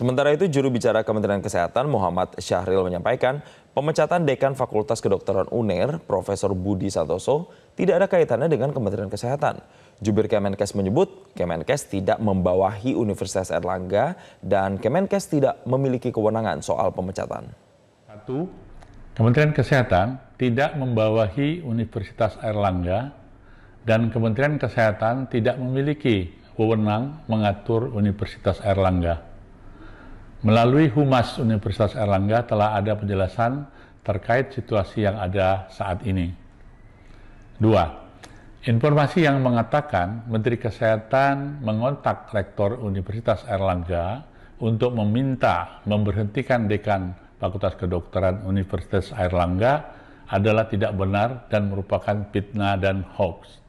Sementara itu juru bicara Kementerian Kesehatan Muhammad Syahril menyampaikan pemecatan Dekan Fakultas Kedokteran UNER Profesor Budi Santoso tidak ada kaitannya dengan Kementerian Kesehatan. Jubir Kemenkes menyebut Kemenkes tidak membawahi Universitas Erlangga dan Kemenkes tidak memiliki kewenangan soal pemecatan. Satu, Kementerian Kesehatan tidak membawahi Universitas Erlangga dan Kementerian Kesehatan tidak memiliki wewenang mengatur Universitas Erlangga. Melalui Humas Universitas Erlangga telah ada penjelasan terkait situasi yang ada saat ini. Dua, Informasi yang mengatakan Menteri Kesehatan mengontak Rektor Universitas Erlangga untuk meminta memberhentikan Dekan Fakultas Kedokteran Universitas Erlangga adalah tidak benar dan merupakan fitnah dan hoax.